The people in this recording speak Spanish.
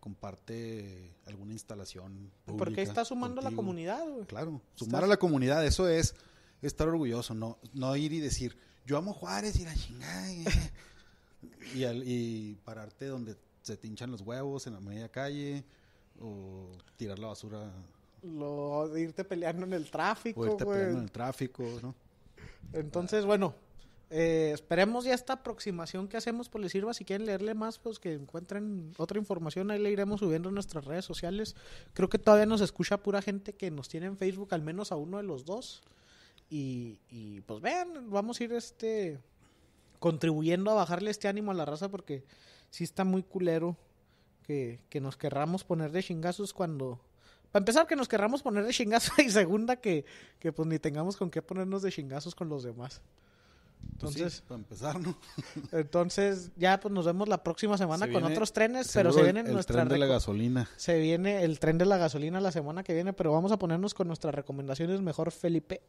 comparte alguna instalación. Porque está sumando a la comunidad. Claro, sumar a la comunidad, eso es estar orgulloso, no, no ir y decir, yo amo Juárez y la chingada. y, eh". y pararte donde se te hinchan los huevos en la media calle o tirar la basura. Lo irte peleando en el tráfico. O peleando en el tráfico, Entonces, bueno, eh, esperemos ya esta aproximación que hacemos pues les sirva. Si quieren leerle más, pues que encuentren otra información. Ahí le iremos subiendo en nuestras redes sociales. Creo que todavía nos escucha pura gente que nos tiene en Facebook, al menos a uno de los dos. Y, pues vean, vamos a ir este contribuyendo a bajarle este ánimo a la raza porque sí está muy culero que, nos querramos poner de chingazos cuando para empezar, que nos querramos poner de chingazos y segunda, que, que pues ni tengamos con qué ponernos de chingazos con los demás. Entonces, para empezar, entonces, ya pues nos vemos la próxima semana con otros trenes, pero se viene el, tren de la gasolina. Se viene el tren de la gasolina la semana que viene, pero vamos a ponernos con nuestras recomendaciones mejor, Felipe.